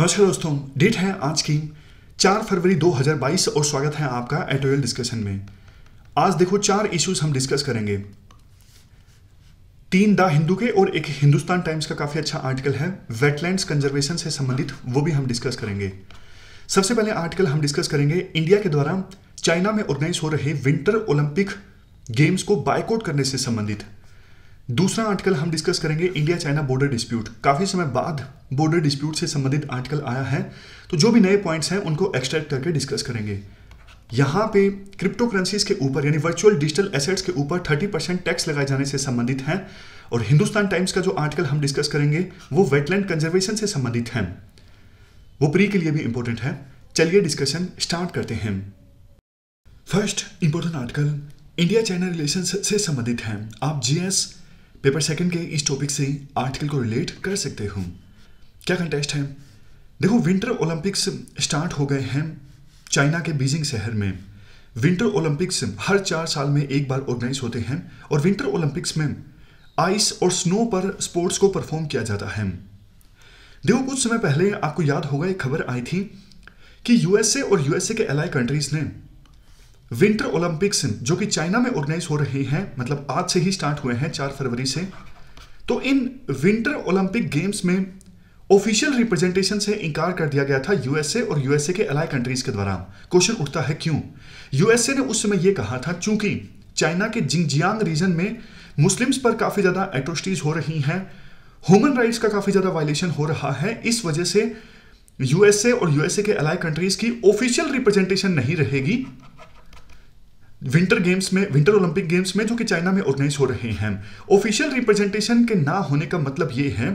नमस्कार दोस्तों डेट है आज की चार फरवरी 2022 और स्वागत है आपका एटोरियल डिस्कशन में आज देखो चार इश्यूज हम डिस्कस करेंगे तीन द हिंदू के और एक हिंदुस्तान टाइम्स का काफ़ी अच्छा आर्टिकल है वेटलैंड्स कंजर्वेशन से संबंधित वो भी हम डिस्कस करेंगे सबसे पहले आर्टिकल हम डिस्कस करेंगे इंडिया के द्वारा चाइना में ऑर्गेनाइज हो रहे विंटर ओलंपिक गेम्स को बायकॉट करने से संबंधित दूसरा आर्टिकल हम डिस्कस करेंगे इंडिया चाइना बॉर्डर डिस्प्यूट काफ़ी समय बाद बॉर्डर डिस्प्यूट से संबंधित आर्टिकल आया है तो जो भी नए पॉइंट्स हैं उनको एक्सट्रैक्ट करके डिस्कस करेंगे यहां पे क्रिप्टो करेंसीज के ऊपर यानी वर्चुअल डिजिटल एसेट्स के ऊपर 30 परसेंट टैक्स लगाए जाने से संबंधित है और हिंदुस्तान टाइम्स का जो आर्टिकल हम डिस्कस करेंगे वो वेटलैंड कंजर्वेशन से संबंधित है वो प्री के लिए भी इंपॉर्टेंट है चलिए डिस्कशन स्टार्ट करते हैं first important article India China relation से संबंधित है आप जीएस पेपर सेकंड के इस टॉपिक से ही आर्टिकल को रिलेट कर सकते हो क्या कंटेस्ट है देखो विंटर ओलंपिक्स स्टार्ट हो गए हैं चाइना के बीजिंग शहर में विंटर ओलंपिक्स हर चार साल में एक बार ऑर्गेनाइज होते हैं और विंटर ओलंपिक्स में आइस और स्नो पर स्पोर्ट्स को परफॉर्म किया जाता है देखो कुछ समय पहले आपको याद होगा एक खबर आई थी कि यूएसए और यूएसए के एलाई कंट्रीज ने विंटर ओलंपिक्स जो कि चाइना में ऑर्गेनाइज हो रहे हैं मतलब आज से ही स्टार्ट हुए हैं चार फरवरी से तो इन विंटर ओलंपिक गेम्स में ऑफिशियल रिप्रेजेंटेशन से इंकार कर दिया गया था यूएसए और यूएसए के अलाय कंट्रीज के द्वारा क्वेश्चन उठता है क्यों यूएसए ने उस समय यह कहा था चूंकि चाइना के जिंगजियांग रीजन में मुस्लिम्स पर काफ़ी ज़्यादा एट्रोसिटीज हो रही हैं ह्यूमन राइट्स का काफ़ी ज़्यादा वायलेशन हो रहा है इस वजह से यूएसए और यूएसए के अलाय कंट्रीज की ऑफिशियल रिप्रेजेंटेशन नहीं रहेगी विंटर गेम्स में विंटर ओलंपिक गेम्स में जो कि चाइना में ऑर्गेनाइज हो रहे हैं ऑफिशियल रिप्रेजेंटेशन के ना होने का मतलब ये है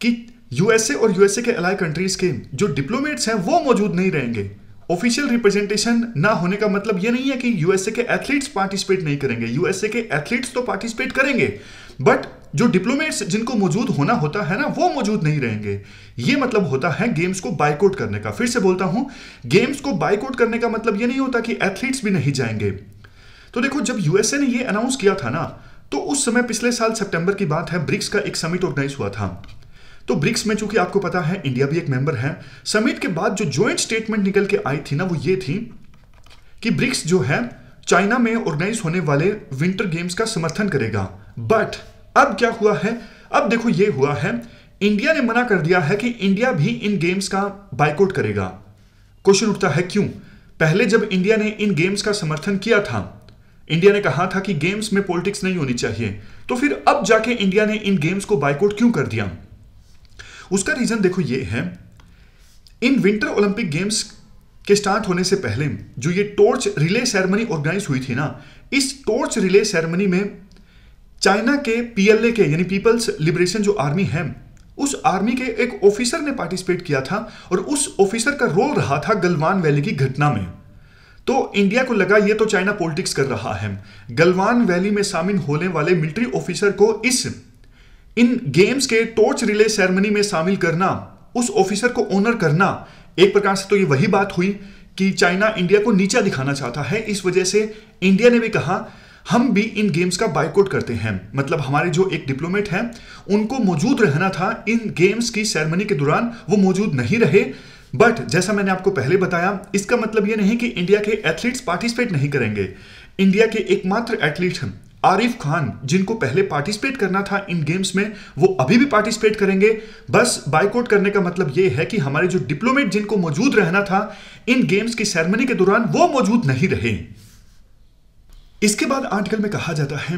कि यूएसए और यूएसए के अलाई कंट्रीज के जो डिप्लोमेट्स हैं वो मौजूद नहीं रहेंगे ऑफिशियल रिप्रेजेंटेशन ना होने का मतलब ये नहीं है कि यूएसए के एथलीट्स पार्टिसिपेट नहीं करेंगे यूएसए के एथलीट्स तो पार्टिसिपेट करेंगे बट जो डिप्लोमेट्स जिनको मौजूद होना होता है ना वो मौजूद नहीं रहेंगे ये मतलब होता है गेम्स को बाइकआउट करने का फिर से बोलता हूं गेम्स को बाइकआउट करने का मतलब ये नहीं होता कि एथलीट्स भी नहीं जाएंगे तो देखो जब यूएसए ने ये अनाउंस किया था ना तो उस समय पिछले साल सितंबर की बात है ब्रिक्स का एक समिट ऑर्गेनाइज हुआ था तो ब्रिक्स में चूंकि आपको पता है इंडिया भी एक मेंबर है समिट के बाद जो ज्वाइंट स्टेटमेंट निकल के आई थी ना वो ये थी कि ब्रिक्स जो है चाइना में ऑर्गेनाइज होने वाले विंटर गेम्स का समर्थन करेगा बट अब क्या हुआ है अब देखो ये हुआ है इंडिया ने मना कर दिया है कि इंडिया भी इन गेम्स का बाइकआउट करेगा क्वेश्चन उठता है क्यों पहले जब इंडिया ने इन गेम्स का समर्थन किया था इंडिया ने कहा था कि गेम्स में पॉलिटिक्स नहीं होनी चाहिए तो फिर अब जाके इंडिया ने इन गेम्स को बाइकआउट क्यों कर दिया उसका रीजन देखो ये है इन विंटर ओलंपिक गेम्स के स्टार्ट होने से पहले जो ये टॉर्च रिले सेरेमनी ऑर्गेनाइज हुई थी ना इस टॉर्च रिले सेरेमनी में चाइना के पीएलए के यानी पीपल्स लिबरेशन जो आर्मी है उस आर्मी के एक ऑफिसर ने पार्टिसिपेट किया था और उस ऑफिसर का रोल रहा था गलवान वैली की घटना में तो इंडिया को लगा ये तो चाइना पॉलिटिक्स कर रहा है गलवान वैली में शामिल होने वाले मिलिट्री ऑफिसर को इस इन गेम्स के टॉर्च रिले सेरेमनी में शामिल करना उस ऑफिसर को ऑनर करना एक प्रकार से तो ये वही बात हुई कि चाइना इंडिया को नीचा दिखाना चाहता है इस वजह से इंडिया ने भी कहा हम भी इन गेम्स का बाइकआउट करते हैं मतलब हमारे जो एक डिप्लोमेट हैं उनको मौजूद रहना था इन गेम्स की सेरेमनी के दौरान वो मौजूद नहीं रहे बट जैसा मैंने आपको पहले बताया इसका मतलब ये नहीं कि इंडिया के एथलीट्स पार्टिसिपेट नहीं करेंगे इंडिया के एकमात्र एथलीट आरिफ खान जिनको पहले पार्टिसिपेट करना था इन गेम्स में वो अभी भी पार्टिसिपेट करेंगे बस बाइकआउट करने का मतलब ये है कि हमारे जो डिप्लोमेट जिनको मौजूद रहना था इन गेम्स की सेरेमनी के दौरान वो मौजूद नहीं रहे इसके बाद आर्टिकल में कहा जाता है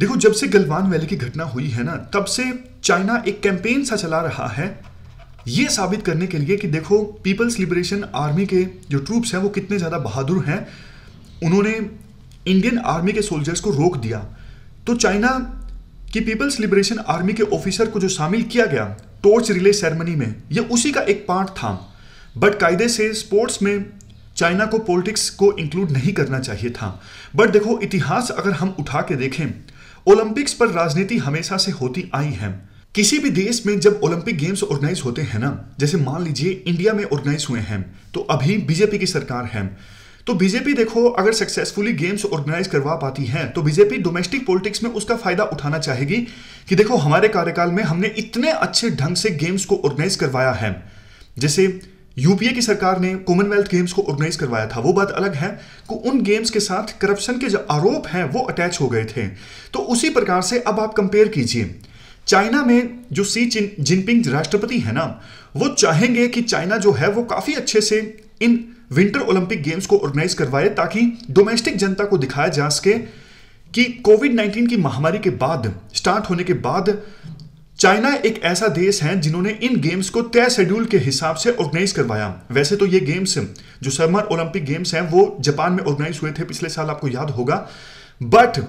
देखो जब से गलवान वैली की घटना हुई है ना तब से चाइना एक कैंपेन सा चला रहा है ये साबित करने के लिए कि देखो पीपल्स लिबरेशन आर्मी के जो ट्रूप्स हैं वो कितने ज़्यादा बहादुर हैं उन्होंने इंडियन आर्मी के सोल्जर्स को रोक दिया तो चाइना की पीपल्स लिबरेशन आर्मी के ऑफिसर को जो शामिल किया गया टॉर्च रिले सेरेमनी में यह उसी का एक पार्ट था बट कायदे से स्पोर्ट्स में चाइना को पॉलिटिक्स को इंक्लूड नहीं करना चाहिए था बट देखो इतिहास अगर हम उठा के देखें ओलंपिक्स पर राजनीति हमेशा से होती आई है किसी भी देश में जब ओलंपिक गेम्स ऑर्गेनाइज होते हैं ना जैसे मान लीजिए इंडिया में ऑर्गेनाइज हुए हैं तो अभी बीजेपी की सरकार है तो बीजेपी देखो अगर सक्सेसफुली गेम्स ऑर्गेनाइज करवा पाती है तो बीजेपी डोमेस्टिक पॉलिटिक्स में उसका फायदा उठाना चाहेगी कि देखो हमारे कार्यकाल में हमने इतने अच्छे ढंग से गेम्स को ऑर्गेनाइज करवाया है जैसे यूपीए की सरकार ने कॉमनवेल्थ गेम्स को ऑर्गेनाइज करवाया था वो बात अलग है कि उन गेम्स के साथ करप्शन के जो आरोप हैं वो अटैच हो गए थे तो उसी प्रकार से अब आप कंपेयर कीजिए चाइना में जो सी जिनपिंग राष्ट्रपति है ना वो चाहेंगे कि चाइना जो है वो काफ़ी अच्छे से इन विंटर ओलंपिक गेम्स को ऑर्गेनाइज करवाए ताकि डोमेस्टिक जनता को दिखाया जा सके कि कोविड 19 की महामारी के बाद स्टार्ट होने के बाद चाइना एक ऐसा देश है जिन्होंने इन गेम्स को तय शेड्यूल के हिसाब से ऑर्गेनाइज करवाया वैसे तो ये गेम्स जो समर ओलंपिक गेम्स हैं वो जापान में ऑर्गेनाइज हुए थे पिछले साल आपको याद होगा बट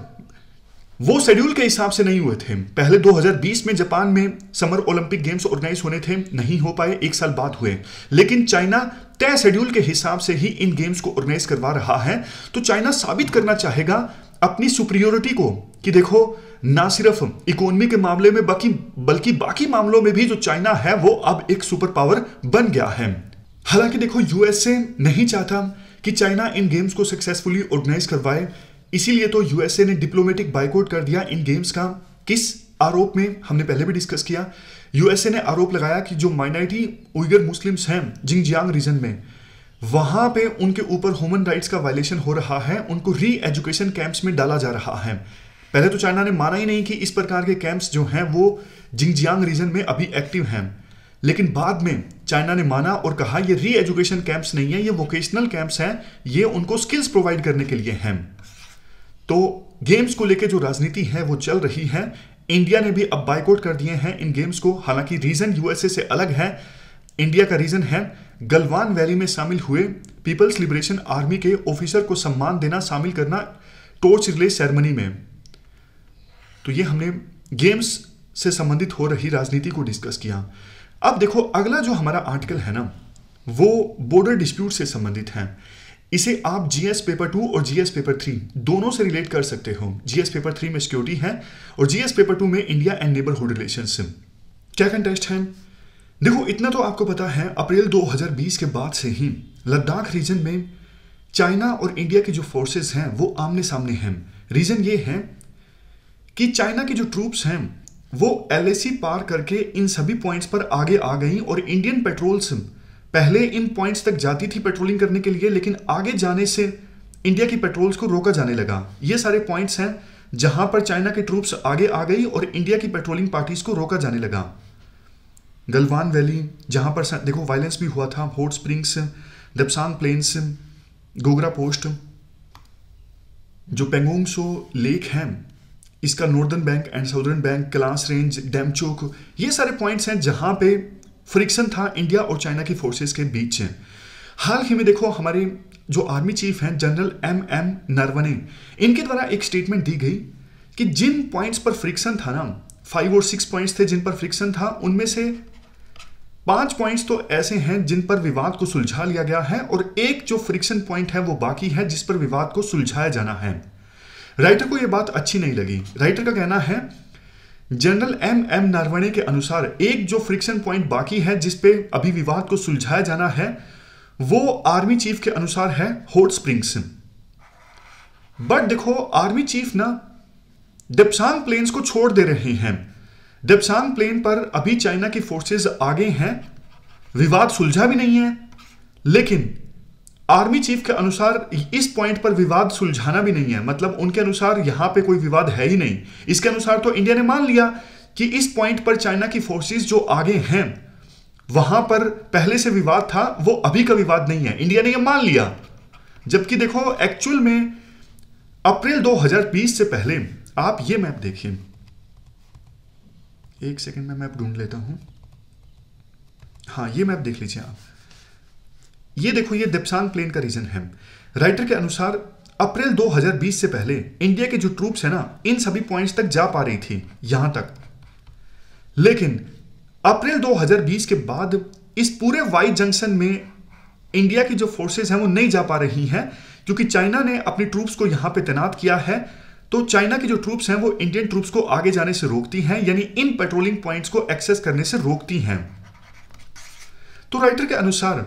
वो शेड्यूल के हिसाब से नहीं हुए थे पहले 2020 में जापान में समर ओलंपिक गेम्स ऑर्गेनाइज होने थे नहीं हो पाए एक साल बाद हुए लेकिन चाइना तय शेड्यूल के हिसाब से ही इन गेम्स को ऑर्गेनाइज करवा रहा है तो चाइना साबित करना चाहेगा अपनी सुप्रियोरिटी को कि देखो ना सिर्फ इकोनॉमी के मामले में बाकी बल्कि बाकी मामलों में भी जो चाइना है वो अब एक सुपर पावर बन गया है हालांकि देखो यूएसए नहीं चाहता कि चाइना इन गेम्स को सक्सेसफुली ऑर्गेनाइज करवाए इसीलिए तो यूएसए ने डिप्लोमेटिक बाइकआउट कर दिया इन गेम्स का किस आरोप में हमने पहले भी डिस्कस किया यूएसए ने आरोप लगाया कि जो माइनॉरिटी उइगर मुस्लिम्स हैं जिंगजियांग रीजन में वहां पे उनके ऊपर ह्यूमन राइट्स का वायलेशन हो रहा है उनको री एजुकेशन कैंप्स में डाला जा रहा है पहले तो चाइना ने माना ही नहीं कि इस प्रकार के कैंप्स जो हैं वो जिंगजियांग रीजन में अभी एक्टिव हैं लेकिन बाद में चाइना ने माना और कहा ये री एजुकेशन कैंप्स नहीं है ये वोकेशनल कैंप्स हैं ये उनको स्किल्स प्रोवाइड करने के लिए हैं तो गेम्स को लेकर जो राजनीति है वो चल रही है इंडिया ने भी अब बाइकआउट कर दिए हैं इन गेम्स को हालांकि रीजन यूएसए से अलग है इंडिया का रीजन है गलवान वैली में शामिल हुए पीपल्स लिबरेशन आर्मी के ऑफिसर को सम्मान देना शामिल करना टोर्च रिले सेरेमनी में तो ये हमने गेम्स से संबंधित हो रही राजनीति को डिस्कस किया अब देखो अगला जो हमारा आर्टिकल है ना वो बॉर्डर डिस्प्यूट से संबंधित है इसे आप जीएस पेपर टू और जीएस पेपर थ्री दोनों से रिलेट कर सकते हो जीएस पेपर थ्री में सिक्योरिटी है और जीएस पेपर टू में इंडिया एंड नेबरहुड रिलेशनशिप क्या कंटेस्ट है देखो इतना तो आपको पता है अप्रैल 2020 के बाद से ही लद्दाख रीजन में चाइना और इंडिया की जो फोर्सेस हैं वो आमने सामने हैं रीजन ये है कि चाइना की जो ट्रूप्स हैं वो एल पार करके इन सभी पॉइंट्स पर आगे आ गई और इंडियन पेट्रोल्स पहले इन पॉइंट्स तक जाती थी पेट्रोलिंग करने के लिए लेकिन आगे जाने से इंडिया की पेट्रोल्स को रोका जाने लगा ये सारे पॉइंट्स हैं जहां पर चाइना की ट्रूप्स आगे आ गई और इंडिया की पेट्रोलिंग पार्टीज को रोका जाने लगा गलवान वैली जहाँ पर देखो वायलेंस भी हुआ था hot springs Depsang plains Gogra post जो सो लेक है इसका northern bank and southern bank Kailash range चौक ये सारे पॉइंट्स हैं जहाँ पे फ्रिक्शन था इंडिया और चाइना की फोर्सेस के बीच हाल ही में देखो हमारे जो आर्मी चीफ हैं जनरल एम एम नरवने इनके द्वारा एक स्टेटमेंट दी गई कि जिन पॉइंट्स पर फ्रिक्शन था ना फाइव और सिक्स पॉइंट्स थे जिन पर फ्रिक्शन था उनमें से पांच पॉइंट्स तो ऐसे हैं जिन पर विवाद को सुलझा लिया गया है और एक जो फ्रिक्शन पॉइंट है वो बाकी है जिस पर विवाद को सुलझाया जाना है राइटर को यह बात अच्छी नहीं लगी राइटर का कहना है जनरल एम एम नारवणे के अनुसार एक जो फ्रिक्शन पॉइंट बाकी है जिस पे अभी विवाद को सुलझाया जाना है वो आर्मी चीफ के अनुसार है होट स्प्रिंग्स बट देखो आर्मी चीफ ना डेप्सांग प्लेन्स को छोड़ दे रहे हैं डबसान प्लेन पर अभी चाइना की फोर्सेस आगे हैं विवाद सुलझा भी नहीं है लेकिन आर्मी चीफ के अनुसार इस पॉइंट पर विवाद सुलझाना भी नहीं है मतलब उनके अनुसार यहां पे कोई विवाद है ही नहीं इसके अनुसार तो इंडिया ने मान लिया कि इस पॉइंट पर चाइना की फोर्सेस जो आगे हैं वहां पर पहले से विवाद था वो अभी का विवाद नहीं है इंडिया ने यह मान लिया जबकि देखो एक्चुअल में अप्रैल 2020 से पहले आप ये मैप देखिए एक सेकंड में मैप ढूंढ लेता हूँ हाँ ये मैप देख लीजिए आप ये देखो ये दिपसांग प्लेन का रीजन है राइटर के अनुसार अप्रैल 2020 से पहले इंडिया के जो ट्रूप्स है ना इन सभी पॉइंट्स तक जा पा रही थी यहां तक लेकिन अप्रैल 2020 के बाद इस पूरे वाई जंक्शन में इंडिया की जो फोर्सेस हैं वो नहीं जा पा रही हैं क्योंकि चाइना ने अपनी ट्रूप्स को यहां पे तैनात किया है तो चाइना की जो ट्रूप्स हैं वो इंडियन ट्रूप्स को आगे जाने से रोकती हैं यानी इन पेट्रोलिंग पॉइंट्स को एक्सेस करने से रोकती हैं तो राइटर के अनुसार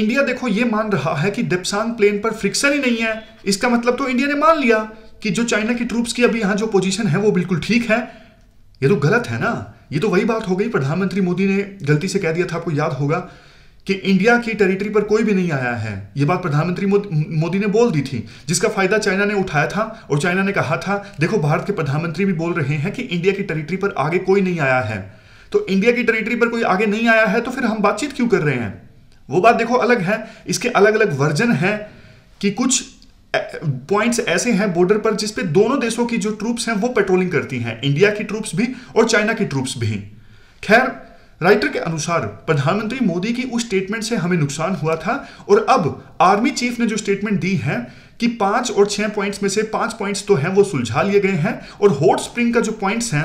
इंडिया देखो ये मान रहा है कि डेप्सांग प्लेन पर फ्रिक्शन ही नहीं है इसका मतलब तो इंडिया ने मान लिया कि जो चाइना की ट्रूप्स की अभी यहां जो पोजीशन है वो बिल्कुल ठीक है ये तो गलत है ना ये तो वही बात हो गई प्रधानमंत्री मोदी ने गलती से कह दिया था आपको याद होगा कि इंडिया की टेरिटरी पर कोई भी नहीं आया है ये बात प्रधानमंत्री मोदी ने बोल दी थी जिसका फायदा चाइना ने उठाया था और चाइना ने कहा था देखो भारत के प्रधानमंत्री भी बोल रहे हैं कि इंडिया की टेरिटरी पर आगे कोई नहीं आया है तो इंडिया की टेरिटरी पर कोई आगे नहीं आया है तो फिर हम बातचीत क्यों कर रहे हैं वो बात देखो अलग है इसके अलग अलग वर्जन है कि कुछ पॉइंट्स ऐसे हैं बॉर्डर पर जिसपे दोनों देशों की जो ट्रूप्स हैं वो पेट्रोलिंग करती हैं इंडिया की ट्रूप्स भी और चाइना की ट्रूप्स भी खैर राइटर के अनुसार प्रधानमंत्री मोदी की उस स्टेटमेंट से हमें नुकसान हुआ था और अब आर्मी चीफ ने जो स्टेटमेंट दी है कि पांच और छह पॉइंट्स में से पांच पॉइंट्स तो हैं वो सुलझा लिए गए हैं और हॉट स्प्रिंग का जो पॉइंट्स हैं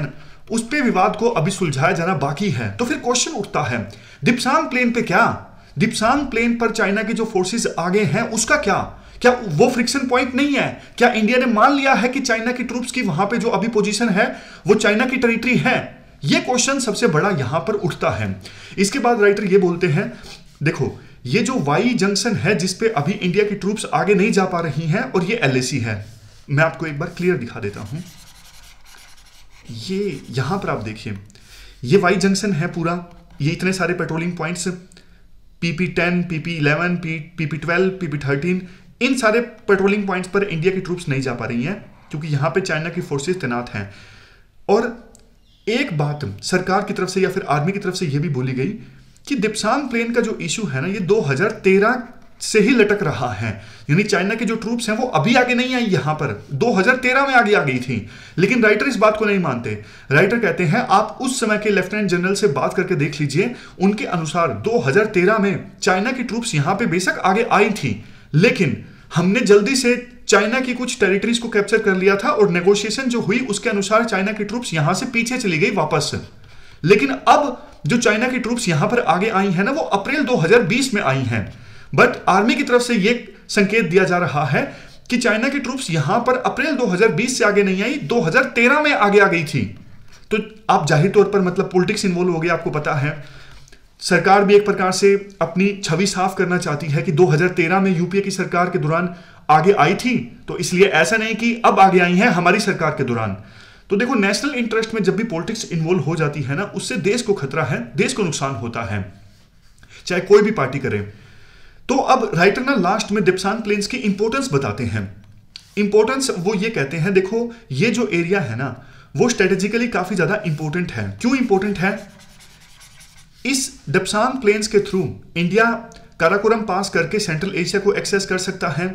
उस पर विवाद को अभी सुलझाया जाना बाकी है तो फिर क्वेश्चन उठता है दिपसांग प्लेन पे क्या दिपसांग प्लेन पर चाइना के जो फोर्सेज आगे हैं उसका क्या क्या वो फ्रिक्शन पॉइंट नहीं है क्या इंडिया ने मान लिया है कि चाइना की ट्रूप्स की वहां पे जो अभी पोजीशन है वो चाइना की टेरिटरी है ये क्वेश्चन सबसे बड़ा यहां पर उठता है इसके बाद राइटर ये बोलते हैं देखो ये जो वाई जंक्शन है जिसपे अभी इंडिया की ट्रूप्स आगे नहीं जा पा रही हैं और ये एल है मैं आपको एक बार क्लियर दिखा देता हूं ये यहां पर आप देखिए ये वाई जंक्शन है पूरा ये इतने सारे patrolling points PP ten PP eleven PP twelve PP thirteen इन सारे पेट्रोलिंग पॉइंट्स पर इंडिया की ट्रूप्स नहीं जा पा रही हैं क्योंकि यहां पे चाइना की फोर्सेस तैनात हैं और एक बात सरकार की तरफ से या फिर आर्मी की तरफ से यह भी बोली गई कि दिपसांग प्लेन का जो इश्यू है ना ये 2013 से ही लटक रहा है यानी चाइना के जो ट्रूप्स हैं वो अभी आगे नहीं आई यहां पर 2013 में आगे आ गई थी लेकिन राइटर इस बात को नहीं मानते राइटर कहते हैं आप उस समय के लेफ्टिनेंट जनरल से बात करके देख लीजिए उनके अनुसार 2013 में चाइना की ट्रूप्स यहां पे बेशक आगे आई थी लेकिन हमने जल्दी से चाइना की कुछ टेरिटरीज को कैप्चर कर लिया था और नेगोशिएशन जो हुई उसके अनुसार चाइना की ट्रूप्स यहां से पीछे चली गई वापस लेकिन अब जो चाइना की ट्रूप्स यहां पर आगे आई हैं ना वो अप्रैल 2020 में आई हैं बट आर्मी की तरफ से ये संकेत दिया जा रहा है कि चाइना की ट्रूप्स यहां पर अप्रैल 2020 से आगे नहीं आई 2013 में आगे आ गई थी तो आप जाहिर तौर पर मतलब पॉलिटिक्स इन्वॉल्व हो गया आपको पता है सरकार भी एक प्रकार से अपनी छवि साफ करना चाहती है कि 2013 में यूपीए की सरकार के दौरान आगे आई थी तो इसलिए ऐसा नहीं कि अब आगे आई हैं हमारी सरकार के दौरान तो देखो नेशनल इंटरेस्ट में जब भी पॉलिटिक्स इन्वॉल्व हो जाती है ना उससे देश को खतरा है देश को नुकसान होता है चाहे कोई भी पार्टी करे तो अब राइटर ना लास्ट में दिपसान प्लेन्स की इंपोर्टेंस बताते हैं इंपोर्टेंस वो ये कहते हैं देखो ये जो एरिया है ना वो स्ट्रेटेजिकली काफी ज्यादा इंपोर्टेंट है क्यों इंपोर्टेंट है इस डिप्सान प्लेन्स के थ्रू इंडिया काराकोरम पास करके सेंट्रल एशिया को एक्सेस कर सकता है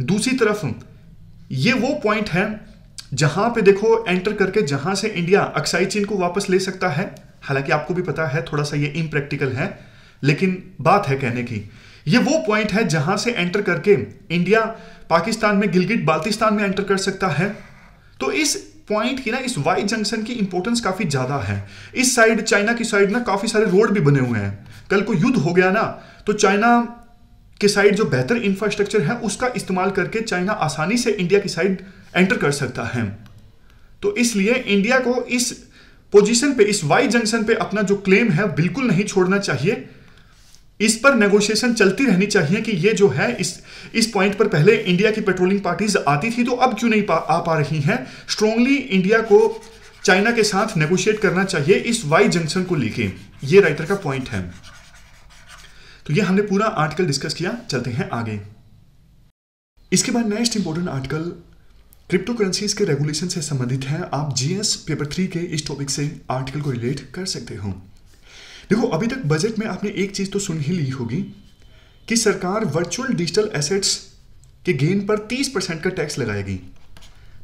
दूसरी तरफ ये वो पॉइंट है जहां पे देखो एंटर करके जहां से इंडिया अक्साई चीन को वापस ले सकता है हालांकि आपको भी पता है थोड़ा सा ये इम्प्रैक्टिकल है लेकिन बात है कहने की ये वो पॉइंट है जहां से एंटर करके इंडिया पाकिस्तान में गिलगिट बाल्तिस्तान में एंटर कर सकता है तो इस पॉइंट की ना इस वाई जंक्शन की इंपोर्टेंस काफी ज्यादा है इस साइड चाइना की साइड ना काफी सारे रोड भी बने हुए हैं कल को युद्ध हो गया ना तो चाइना के साइड जो बेहतर इंफ्रास्ट्रक्चर है उसका इस्तेमाल करके चाइना आसानी से इंडिया की साइड एंटर कर सकता है तो इसलिए इंडिया को इस पोजीशन पे इस वाई जंक्शन पे अपना जो क्लेम है बिल्कुल नहीं छोड़ना चाहिए इस पर नेगोशिएशन चलती रहनी चाहिए कि ये जो है इस इस पॉइंट पर पहले इंडिया की पेट्रोलिंग पार्टीज आती थी तो अब क्यों नहीं पा, आ पा रही हैं स्ट्रोंगली इंडिया को चाइना के साथ नेगोशिएट करना चाहिए इस वाई जंक्शन को लेके ये राइटर का पॉइंट है तो ये हमने पूरा आर्टिकल डिस्कस किया चलते हैं आगे इसके बाद next important article crypto currencies के रेगुलेशन से संबंधित है आप जीएस पेपर थ्री के इस टॉपिक से आर्टिकल को रिलेट कर सकते हो देखो अभी तक बजट में आपने एक चीज तो सुन ही ली होगी कि सरकार वर्चुअल डिजिटल एसेट्स के गेन पर 30 परसेंट का टैक्स लगाएगी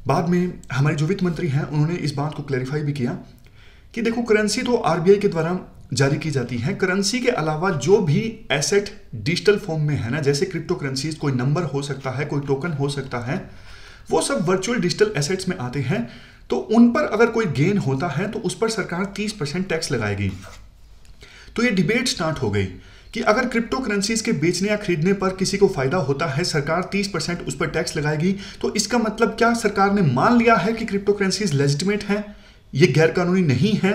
बाद में हमारे जो वित्त मंत्री हैं उन्होंने इस बात को क्लैरिफाई भी किया कि देखो करेंसी तो आरबीआई के द्वारा जारी की जाती है करेंसी के अलावा जो भी एसेट डिजिटल फॉर्म में है ना जैसे क्रिप्टो करेंसीज कोई नंबर हो सकता है कोई टोकन हो सकता है वो सब वर्चुअल डिजिटल एसेट्स में आते हैं तो उन पर अगर कोई गेन होता है तो उस पर सरकार 30 परसेंट टैक्स लगाएगी तो ये डिबेट स्टार्ट हो गई कि अगर क्रिप्टो करेंसीज के बेचने या खरीदने पर किसी को फायदा होता है सरकार 30 परसेंट उस पर टैक्स लगाएगी तो इसका मतलब क्या सरकार ने मान लिया है कि क्रिप्टो करेंसीज लेजिटिमेट है ये गैर कानूनी नहीं है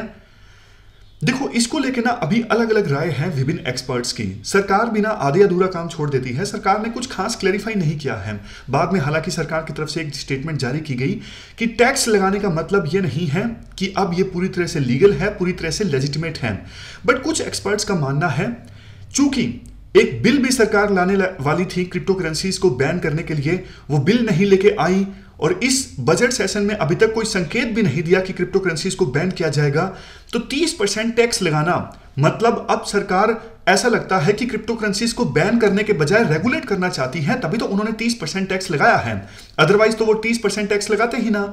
देखो इसको लेके ना अभी अलग अलग राय है विभिन्न एक्सपर्ट्स की सरकार बिना आधे अधूरा काम छोड़ देती है सरकार ने कुछ खास क्लैरिफाई नहीं किया है बाद में हालांकि सरकार की तरफ से एक स्टेटमेंट जारी की गई कि टैक्स लगाने का मतलब ये नहीं है कि अब ये पूरी तरह से लीगल है पूरी तरह से लेजिटिमेट है बट कुछ एक्सपर्ट्स का मानना है चूंकि एक बिल भी सरकार लाने वाली थी क्रिप्टो करेंसीज को बैन करने के लिए वो बिल नहीं लेके आई और इस बजट सेशन में अभी तक कोई संकेत भी नहीं दिया कि क्रिप्टो करेंसीज को बैन किया जाएगा तो 30 परसेंट टैक्स लगाना मतलब अब सरकार ऐसा लगता है कि क्रिप्टो करेंसीज को बैन करने के बजाय रेगुलेट करना चाहती है तभी तो उन्होंने 30 परसेंट टैक्स लगाया है अदरवाइज तो वो 30 परसेंट टैक्स लगाते ही ना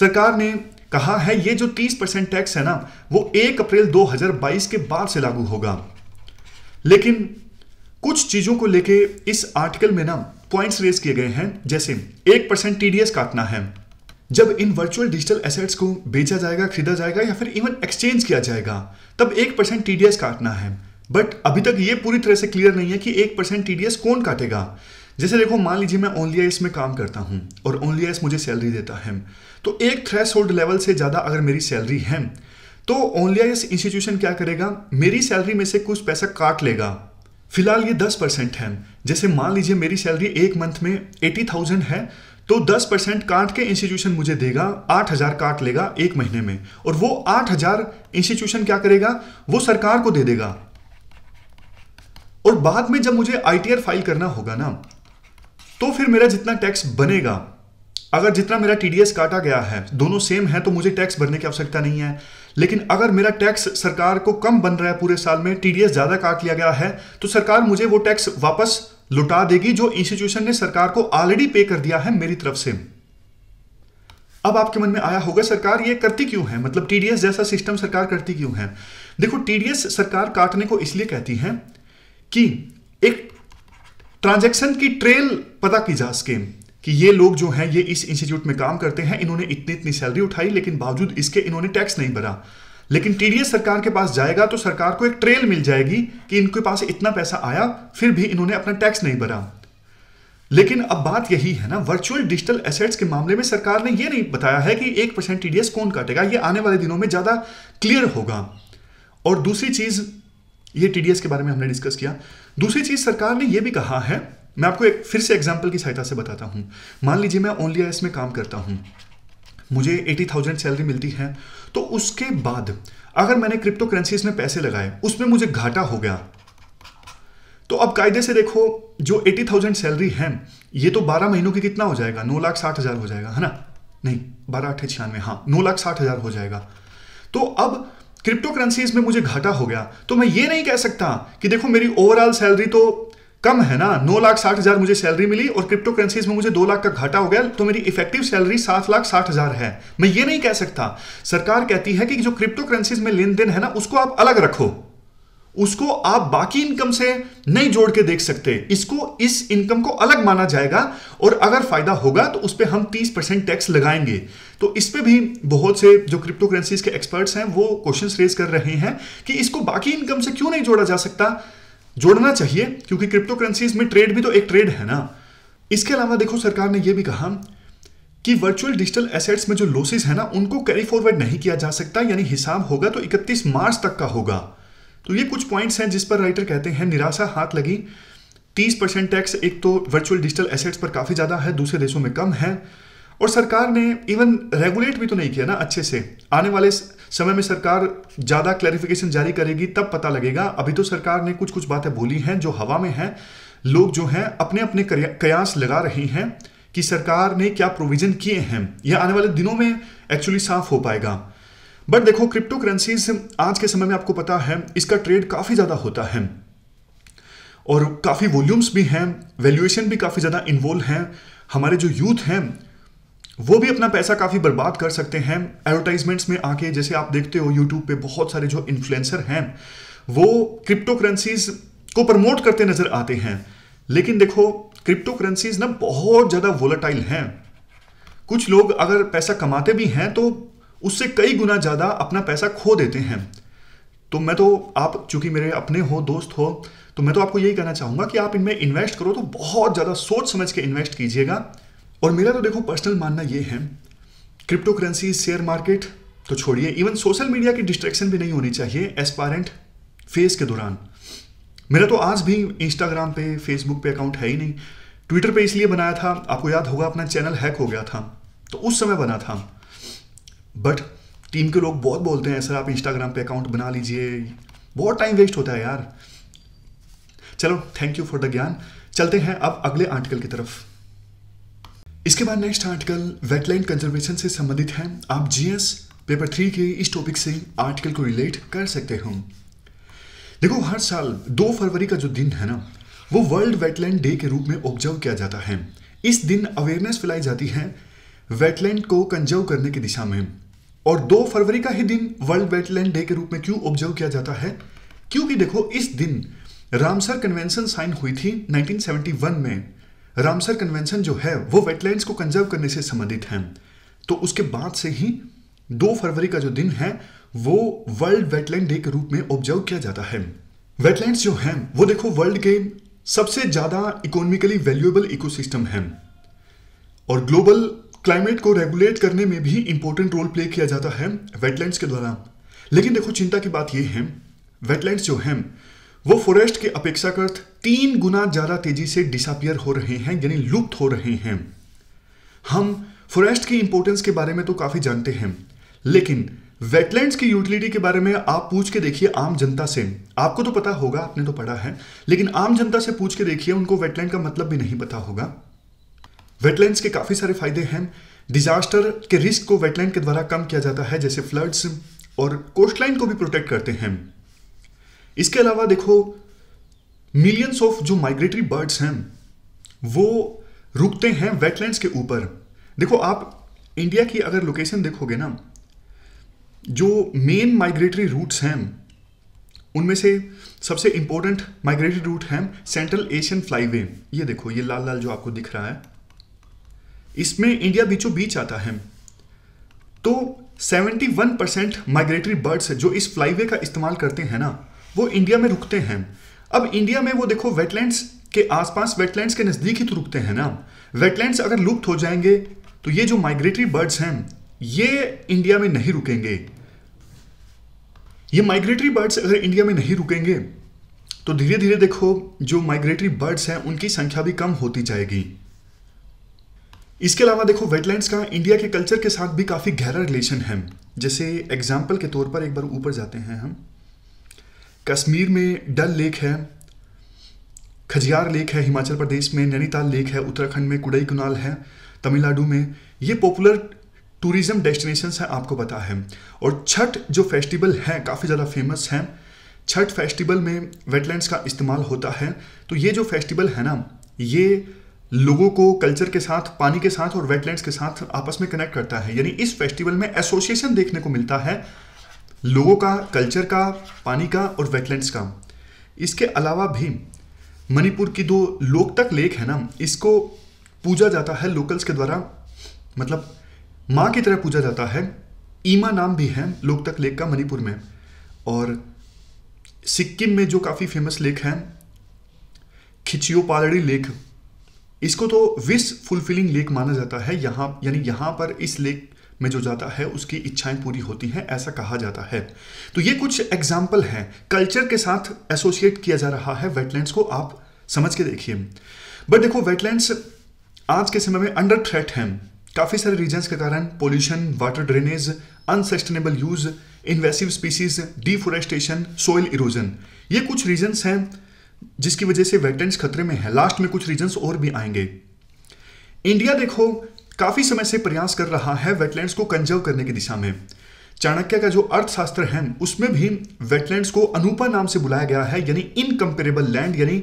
सरकार ने कहा है ये जो 30 परसेंट टैक्स है ना वो 1 अप्रैल 2022 के बाद से लागू होगा लेकिन कुछ चीज़ों को लेके इस आर्टिकल में ना पॉइंट्स रेस किए गए हैं जैसे एक परसेंट टी काटना है जब इन वर्चुअल डिजिटल एसेट्स को बेचा जाएगा खरीदा जाएगा या फिर इवन एक्सचेंज किया जाएगा तब एक परसेंट टी काटना है बट अभी तक ये पूरी तरह से क्लियर नहीं है कि एक परसेंट टी कौन काटेगा जैसे देखो मान लीजिए मैं ओनली आई में काम करता हूँ और ओनली आई मुझे सैलरी देता है तो एक थ्रेस होल्ड लेवल से ज़्यादा अगर मेरी सैलरी है तो ओनली आई इंस्टीट्यूशन क्या करेगा मेरी सैलरी में से कुछ पैसा काट लेगा फिलहाल ये दस परसेंट है जैसे मान लीजिए मेरी सैलरी एक मंथ में एटी थाउजेंड है तो दस परसेंट काट के इंस्टीट्यूशन मुझे देगा आठ हजार काट लेगा एक महीने में और वो आठ हजार इंस्टीट्यूशन क्या करेगा वो सरकार को दे देगा और बाद में जब मुझे आईटीआर फाइल करना होगा ना तो फिर मेरा जितना टैक्स बनेगा अगर जितना मेरा टीडीएस काटा गया है दोनों सेम है तो मुझे टैक्स भरने की आवश्यकता नहीं है लेकिन अगर मेरा टैक्स सरकार को कम बन रहा है पूरे साल में टीडीएस ज़्यादा काट लिया गया है तो सरकार मुझे वो टैक्स वापस लुटा देगी जो इंस्टीट्यूशन ने सरकार को ऑलरेडी पे कर दिया है मेरी तरफ से अब आपके मन में आया होगा सरकार ये करती क्यों है मतलब टीडीएस जैसा सिस्टम सरकार करती क्यों है देखो टीडीएस सरकार काटने को इसलिए कहती है कि एक ट्रांजैक्शन की ट्रेल पता की जा सके कि ये लोग जो हैं ये इस इंस्टीट्यूट में काम करते हैं इन्होंने इतनी इतनी सैलरी उठाई लेकिन बावजूद इसके इन्होंने टैक्स नहीं भरा लेकिन टीडीएस सरकार के पास जाएगा तो सरकार को एक ट्रेल मिल जाएगी कि इनके पास इतना पैसा आया फिर भी इन्होंने अपना टैक्स नहीं भरा लेकिन अब बात यही है ना वर्चुअल डिजिटल एसेट्स के मामले में सरकार ने यह नहीं बताया है कि एक परसेंट टीडीएस कौन काटेगा यह आने वाले दिनों में ज़्यादा क्लियर होगा और दूसरी चीज़ ये टीडीएस के बारे में हमने डिस्कस किया दूसरी चीज़ सरकार ने यह भी कहा है मैं आपको एक फिर से एग्जाम्पल की सहायता से बताता हूँ मान लीजिए मैं ओनली आई में काम करता हूँ मुझे एटी थाउजेंड सैलरी मिलती है तो उसके बाद अगर मैंने क्रिप्टो करेंसीज में पैसे लगाए उसमें मुझे घाटा हो गया तो अब कायदे से देखो जो एटी थाउजेंड सैलरी है ये तो बारह महीनों की कितना हो जाएगा नौ लाख साठ हज़ार हो जाएगा है ना नहीं बारह अठे छियानवे हाँ नौ लाख साठ हज़ार हो जाएगा तो अब क्रिप्टो करेंसीज में मुझे घाटा हो गया तो मैं ये नहीं कह सकता कि देखो मेरी ओवरऑल सैलरी तो कम है ना नौ लाख साठ हजार मुझे सैलरी मिली और क्रिप्टो करेंसीज में मुझे दो लाख का घाटा हो गया तो मेरी इफेक्टिव सैलरी सात लाख साठ हजार है मैं ये नहीं कह सकता सरकार कहती है कि जो क्रिप्टो करेंसीज में लेन देन है ना उसको आप अलग रखो उसको आप बाकी इनकम से नहीं जोड़ के देख सकते इसको इस इनकम को अलग माना जाएगा और अगर फायदा होगा तो उस पर हम 30 परसेंट टैक्स लगाएंगे तो इस पर भी बहुत से जो क्रिप्टो करेंसीज के एक्सपर्ट्स हैं वो क्वेश्चंस रेज कर रहे हैं कि इसको बाकी इनकम से क्यों नहीं जोड़ा जा सकता जोड़ना चाहिए क्योंकि क्रिप्टो करेंसीज में ट्रेड भी तो एक ट्रेड है ना इसके अलावा देखो सरकार ने यह भी कहा कि वर्चुअल डिजिटल एसेट्स में जो लॉसेस है ना उनको कैरी फॉरवर्ड नहीं किया जा सकता यानी हिसाब होगा तो 31 मार्च तक का होगा तो ये कुछ पॉइंट्स हैं जिस पर राइटर कहते हैं निराशा हाथ लगी 30 परसेंट टैक्स एक तो वर्चुअल डिजिटल एसेट्स पर काफ़ी ज़्यादा है दूसरे देशों में कम है और सरकार ने इवन रेगुलेट भी तो नहीं किया ना अच्छे से आने वाले समय में सरकार ज़्यादा क्लैरिफिकेशन जारी करेगी तब पता लगेगा अभी तो सरकार ने कुछ कुछ बातें बोली हैं जो हवा में हैं लोग जो हैं अपने अपने कयास लगा रही हैं कि सरकार ने क्या प्रोविजन किए हैं यह आने वाले दिनों में एक्चुअली साफ हो पाएगा बट देखो क्रिप्टो करेंसीज आज के समय में आपको पता है इसका ट्रेड काफ़ी ज़्यादा होता है और काफ़ी वॉल्यूम्स भी हैं वैल्यूएशन भी काफ़ी ज़्यादा इन्वॉल्व हैं हमारे जो यूथ हैं वो भी अपना पैसा काफ़ी बर्बाद कर सकते हैं एडवर्टाइजमेंट्स में आके जैसे आप देखते हो यूट्यूब पे बहुत सारे जो इन्फ्लुएंसर हैं वो क्रिप्टो करेंसीज को प्रमोट करते नज़र आते हैं लेकिन देखो क्रिप्टो करेंसीज ना बहुत ज़्यादा वोलाटाइल हैं कुछ लोग अगर पैसा कमाते भी हैं तो उससे कई गुना ज़्यादा अपना पैसा खो देते हैं तो मैं तो आप चूंकि मेरे अपने हो दोस्त हो तो मैं तो आपको यही कहना चाहूंगा कि आप इनमें इन्वेस्ट करो तो बहुत ज़्यादा सोच समझ के इन्वेस्ट कीजिएगा और मेरा तो देखो पर्सनल मानना ये है क्रिप्टो करेंसी शेयर मार्केट तो छोड़िए इवन सोशल मीडिया की डिस्ट्रैक्शन भी नहीं होनी चाहिए एस्पायरेंट फेस के दौरान मेरा तो आज भी इंस्टाग्राम पे फेसबुक पे अकाउंट है ही नहीं ट्विटर पे इसलिए बनाया था आपको याद होगा अपना चैनल हैक हो गया था तो उस समय बना था बट टीम के लोग बहुत बोलते हैं सर आप इंस्टाग्राम पे अकाउंट बना लीजिए बहुत टाइम वेस्ट होता है यार चलो थैंक यू फॉर द ज्ञान चलते हैं अब अगले आर्टिकल की तरफ इसके बाद नेक्स्ट आर्टिकल वेटलैंड कंजर्वेशन से संबंधित है आप जीएस पेपर थ्री के इस टॉपिक से आर्टिकल को रिलेट कर सकते हो देखो हर साल दो फरवरी का जो दिन है ना वो वर्ल्ड वेटलैंड डे के रूप में ऑब्जर्व किया जाता है इस दिन अवेयरनेस फैलाई जाती है वेटलैंड को कंजर्व करने की दिशा में और दो फरवरी का ही दिन वर्ल्ड वेटलैंड डे के रूप में क्यों ऑब्जर्व किया जाता है क्योंकि देखो इस दिन रामसर कन्वेंशन साइन हुई थी 1971 में रामसर कन्वेंशन जो है वो वेटलैंड्स को कंजर्व करने से संबंधित है तो उसके बाद से ही दो फरवरी का जो दिन है वो वर्ल्ड वेटलैंड डे के रूप में ऑब्जर्व किया जाता है वेटलैंड्स जो हैं वो देखो वर्ल्ड के सबसे ज़्यादा इकोनॉमिकली वैल्यूएबल इकोसिस्टम है और ग्लोबल क्लाइमेट को रेगुलेट करने में भी इंपॉर्टेंट रोल प्ले किया जाता है वेटलैंड्स के द्वारा लेकिन देखो चिंता की बात यह है वेटलैंड्स जो हैं वो फॉरेस्ट की अपेक्षाकृत तीन गुना ज़्यादा तेजी से डिसअपियर हो रहे हैं यानी लुप्त हो रहे हैं हम फॉरेस्ट की इंपोर्टेंस के बारे में तो काफ़ी जानते हैं लेकिन वेटलैंड्स की यूटिलिटी के बारे में आप पूछ के देखिए आम जनता से आपको तो पता होगा आपने तो पढ़ा है लेकिन आम जनता से पूछ के देखिए उनको वेटलैंड का मतलब भी नहीं पता होगा वेटलैंड्स के काफ़ी सारे फायदे हैं डिजास्टर के रिस्क को वेटलैंड के द्वारा कम किया जाता है जैसे फ्लड्स और कोस्टलाइन को भी प्रोटेक्ट करते हैं इसके अलावा देखो मिलियंस ऑफ जो माइग्रेटरी बर्ड्स हैं वो रुकते हैं वेटलैंड्स के ऊपर देखो आप इंडिया की अगर लोकेशन देखोगे ना जो मेन माइग्रेटरी रूट्स हैं उनमें से सबसे इंपॉर्टेंट माइग्रेटरी रूट हैं सेंट्रल एशियन फ्लाईवे ये देखो ये लाल लाल जो आपको दिख रहा है इसमें इंडिया बीचों बीच आता है तो 71 परसेंट माइग्रेटरी बर्ड्स जो इस फ्लाईवे का इस्तेमाल करते हैं ना वो इंडिया में रुकते हैं अब इंडिया में वो देखो वेटलैंड्स के आसपास वेटलैंड्स के नज़दीक ही तो रुकते हैं ना वेटलैंड्स अगर लुप्त हो जाएंगे तो ये जो माइग्रेटरी बर्ड्स हैं ये इंडिया में नहीं रुकेंगे ये माइग्रेटरी बर्ड्स अगर इंडिया में नहीं रुकेंगे तो धीरे धीरे देखो जो माइग्रेटरी बर्ड्स हैं उनकी संख्या भी कम होती जाएगी इसके अलावा देखो वेटलैंड्स का इंडिया के कल्चर के साथ भी काफ़ी गहरा रिलेशन है जैसे एग्जाम्पल के तौर पर एक बार ऊपर जाते हैं हम कश्मीर में डल लेक है खजियार लेक है हिमाचल प्रदेश में नैनीताल लेक है उत्तराखंड में कुडई कुनाल है तमिलनाडु में ये पॉपुलर टूरिज्म डेस्टिनेशन हैं आपको पता है और छठ जो फेस्टिवल है काफ़ी ज़्यादा फेमस है छठ फेस्टिवल में वेटलैंड्स का इस्तेमाल होता है तो ये जो फेस्टिवल है ना ये लोगों को कल्चर के साथ पानी के साथ और वेटलैंड्स के साथ आपस में कनेक्ट करता है यानी इस फेस्टिवल में एसोसिएशन देखने को मिलता है लोगों का कल्चर का पानी का और वेटलैंड्स का इसके अलावा भी मणिपुर की दो लोकतक लेक है ना इसको पूजा जाता है लोकल्स के द्वारा मतलब माँ की तरह पूजा जाता है ईमा नाम भी है लोकतक लेक का मणिपुर में और सिक्किम में जो काफ़ी फेमस लेक है खिचियोपालड़ी लेक इसको तो विश फुलफिलिंग लेक माना जाता है यहाँ यानी यहाँ पर इस लेक में जो जाता है उसकी इच्छाएं पूरी होती हैं ऐसा कहा जाता है तो ये कुछ एग्जाम्पल हैं कल्चर के साथ एसोसिएट किया जा रहा है वेटलैंड्स को आप समझ के देखिए बट देखो वेटलैंड्स आज के समय में अंडर थ्रेट हैं काफ़ी सारे रीजन्स के कारण pollution water drainage unsustainable use invasive species deforestation soil erosion ये कुछ रीजन्स हैं जिसकी वजह से वेटलैंड्स खतरे में है लास्ट में कुछ रीजन्स और भी आएंगे इंडिया देखो काफी समय से प्रयास कर रहा है वेटलैंड्स को कंजर्व करने की दिशा में चाणक्य का जो अर्थशास्त्र है उसमें भी वेटलैंड्स को अनुपा नाम से बुलाया गया है यानी इनकम्पेरेबल लैंड यानी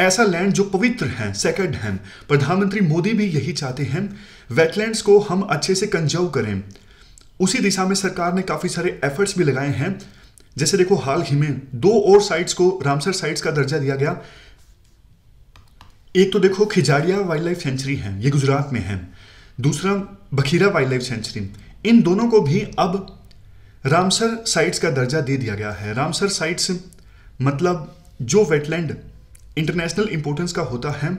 ऐसा लैंड जो पवित्र है सेकेंड है प्रधानमंत्री मोदी भी यही चाहते हैं वेटलैंड्स को हम अच्छे से कंजर्व करें उसी दिशा में सरकार ने काफ़ी सारे एफर्ट्स भी लगाए हैं जैसे देखो हाल ही में दो और साइट्स को रामसर साइट्स का दर्जा दिया गया एक तो देखो खिजाड़िया वाइल्ड लाइफ सेंचुरी है ये गुजरात में है दूसरा बखीरा वाइल्ड लाइफ सेंचुरी इन दोनों को भी अब रामसर साइट्स का दर्जा दे दिया गया है रामसर साइट्स मतलब जो वेटलैंड इंटरनेशनल इंपोर्टेंस का होता है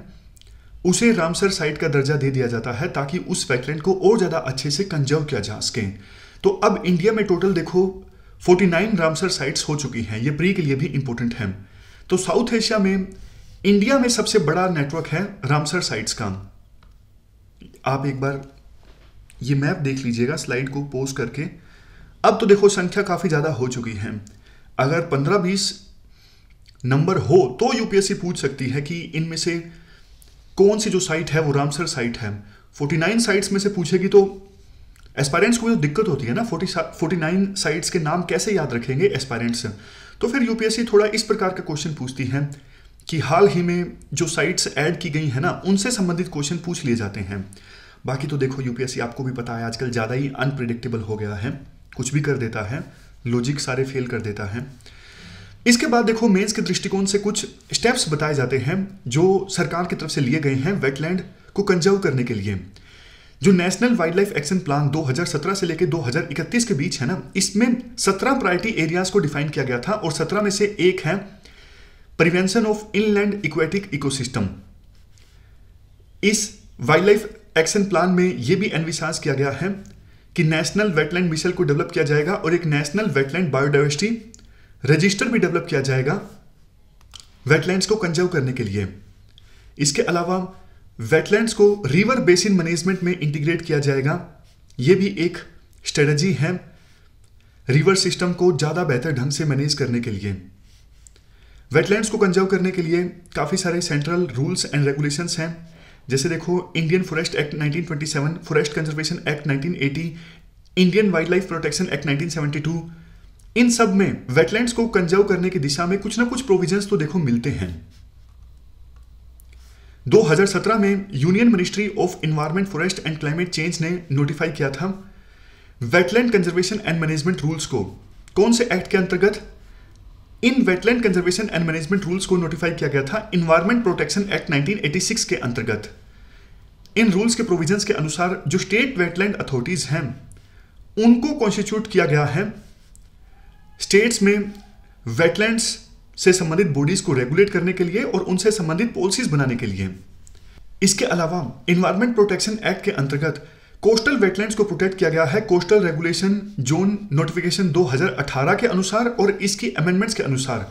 उसे रामसर साइट का दर्जा दे दिया जाता है ताकि उस वेटलैंड को और ज़्यादा अच्छे से कंजर्व किया जा सके तो अब इंडिया में टोटल देखो 49 रामसर साइट्स हो चुकी हैं ये प्री के लिए भी इंपॉर्टेंट है तो साउथ एशिया में इंडिया में सबसे बड़ा नेटवर्क है रामसर साइट्स का आप एक बार ये मैप देख लीजिएगा स्लाइड को पोज करके अब तो देखो संख्या काफ़ी ज़्यादा हो चुकी है अगर पंद्रह बीस नंबर हो तो यूपीएससी पूछ सकती है कि इनमें से कौन सी जो साइट है वो रामसर साइट है 49 साइट्स में से पूछेगी तो एस्पायरेंट्स को जो तो दिक्कत होती है ना 40 49 साइट्स के नाम कैसे याद रखेंगे एस्पायरेंट्स तो फिर यूपीएससी थोड़ा इस प्रकार का क्वेश्चन पूछती है कि हाल ही में जो साइट्स ऐड की गई हैं ना उनसे संबंधित क्वेश्चन पूछ लिए जाते हैं बाकी तो देखो यूपीएससी आपको भी पता है आजकल ज़्यादा ही अनप्रिडिक्टेबल हो गया है कुछ भी कर देता है लॉजिक सारे फेल कर देता है इसके बाद देखो मेंस के दृष्टिकोण से कुछ स्टेप्स बताए जाते हैं जो सरकार की तरफ से लिए गए हैं वेटलैंड को कंजर्व करने के लिए जो national wildlife action plan 2017 से लेकर 2031 के बीच है ना इसमें 17 प्रायोरिटी एरियाज को डिफाइन किया गया था और 17 में से एक है prevention of inland aquatic ecosystem इस वाइल्ड लाइफ एक्शन प्लान में यह भी एनविसाज किया गया है कि नेशनल वेटलैंड मिशन को डेवलप किया जाएगा और एक नेशनल वेटलैंड बायोडाइवर्सिटी रजिस्टर भी डेवलप किया जाएगा वेटलैंड्स को कंजर्व करने के लिए इसके अलावा वेटलैंड्स को रिवर बेसिन मैनेजमेंट में इंटीग्रेट किया जाएगा यह भी एक स्ट्रेटजी है रिवर सिस्टम को ज़्यादा बेहतर ढंग से मैनेज करने के लिए वेटलैंड्स को कंजर्व करने के लिए काफ़ी सारे सेंट्रल रूल्स एंड रेगुलेशंस हैं जैसे देखो Indian forest act 1927, forest conservation act 1980, Indian wildlife protection act 1972, इन सब में वेटलैंड्स को कंजर्व करने की दिशा में कुछ ना कुछ प्रोविजंस तो देखो मिलते हैं 2017 में union ministry of environment forest and climate change ने नोटिफाई किया था wetland conservation and management rules को कौन से एक्ट के अंतर्गत इन wetland conservation and management rules को नोटिफाई किया गया था इन्वायरमेंट प्रोटेक्शन एक्ट 1986 के अंतर्गत इन रूल्स के प्रोविजंस के अनुसार जो स्टेट वेटलैंड अथॉरिटीज हैं उनको कॉन्स्टिट्यूट किया गया है स्टेट्स में वेटलैंड्स से संबंधित बॉडीज को रेगुलेट करने के लिए और उनसे संबंधित पॉलिसीज बनाने के लिए इसके अलावा इन्वायरमेंट प्रोटेक्शन एक्ट के अंतर्गत कोस्टल वेटलैंड्स को प्रोटेक्ट किया गया है कोस्टल रेगुलेशन जोन नोटिफिकेशन 2018 के अनुसार और इसकी अमेंडमेंट्स के अनुसार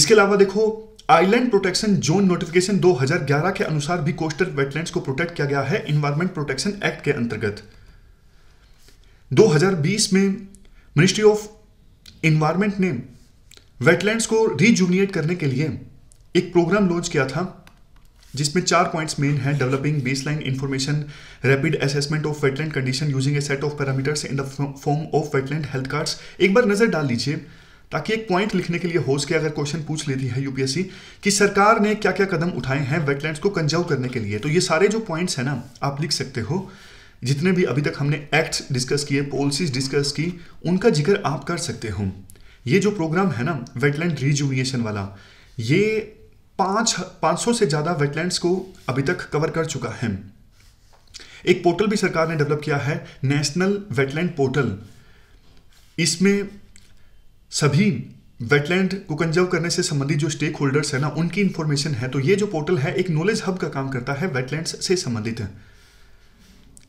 इसके अलावा देखो आइलैंड प्रोटेक्शन जोन नोटिफिकेशन 2011 के अनुसार भी कोस्टल वेटलैंड्स को प्रोटेक्ट किया गया है इन्वायरमेंट प्रोटेक्शन एक्ट के अंतर्गत 2020 में मिनिस्ट्री ऑफ इन्वायरमेंट ने वेटलैंड्स को रिजूनिएट करने के लिए एक प्रोग्राम लॉन्च किया था जिसमें चार पॉइंट्स मेन हैं developing baseline information rapid assessment of wetland condition using a set of parameters in the form of wetland health cards एक बार नजर डाल लीजिए ताकि एक पॉइंट लिखने के लिए होस के अगर क्वेश्चन पूछ लेती है यूपीएससी कि सरकार ने क्या क्या कदम उठाए हैं वेटलैंड्स को कंजर्व करने के लिए तो ये सारे जो पॉइंट्स हैं ना आप लिख सकते हो जितने भी अभी तक हमने एक्ट्स डिस्कस किए पॉलिसीज डिस्कस की उनका जिक्र आप कर सकते हो ये जो प्रोग्राम है ना वेटलैंड रिजुविनेशन वाला ये पांच पांच सौ से ज़्यादा वेटलैंड्स को अभी तक कवर कर चुका है एक पोर्टल भी सरकार ने डेवलप किया है नेशनल वेटलैंड पोर्टल इसमें सभी वेटलैंड को कंजर्व करने से संबंधित जो स्टेक होल्डर्स है ना उनकी इंफॉर्मेशन है तो ये जो पोर्टल है एक नॉलेज हब का काम करता है वेटलैंड्स से संबंधित है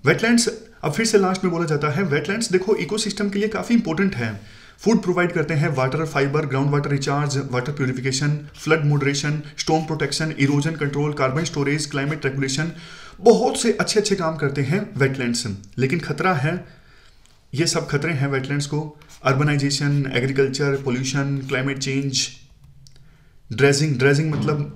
वेटलैंड्स अब फिर से लास्ट में बोला जाता है वेटलैंड्स देखो इकोसिस्टम के लिए काफ़ी इंपॉर्टेंट है फूड प्रोवाइड करते हैं water fibre ground water recharge water purification flood moderation stone protection erosion control carbon storage climate regulation बहुत से अच्छे अच्छे काम करते हैं वेटलैंड्स लेकिन खतरा है ये सब खतरे हैं वेटलैंड्स को urbanisation agriculture pollution climate change dredging dredging मतलब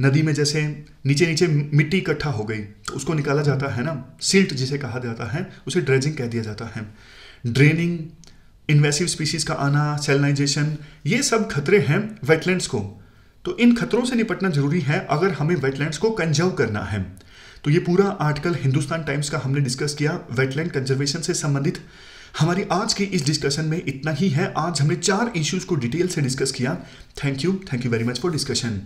नदी में जैसे नीचे नीचे मिट्टी इकट्ठा हो गई तो उसको निकाला जाता है ना सिल्ट जिसे कहा जाता है उसे ड्रेजिंग कह दिया जाता है ड्रेनिंग इन्वेसिव स्पीशीज का आना सेलनाइजेशन ये सब खतरे हैं वेटलैंड्स को तो इन खतरों से निपटना जरूरी है अगर हमें वेटलैंड्स को कंजर्व करना है तो ये पूरा आर्टिकल हिंदुस्तान टाइम्स का हमने डिस्कस किया वेटलैंड कंजर्वेशन से संबंधित हमारी आज की इस डिस्कशन में इतना ही है आज हमने चार इश्यूज को डिटेल से डिस्कस किया thank you thank you very much for discussion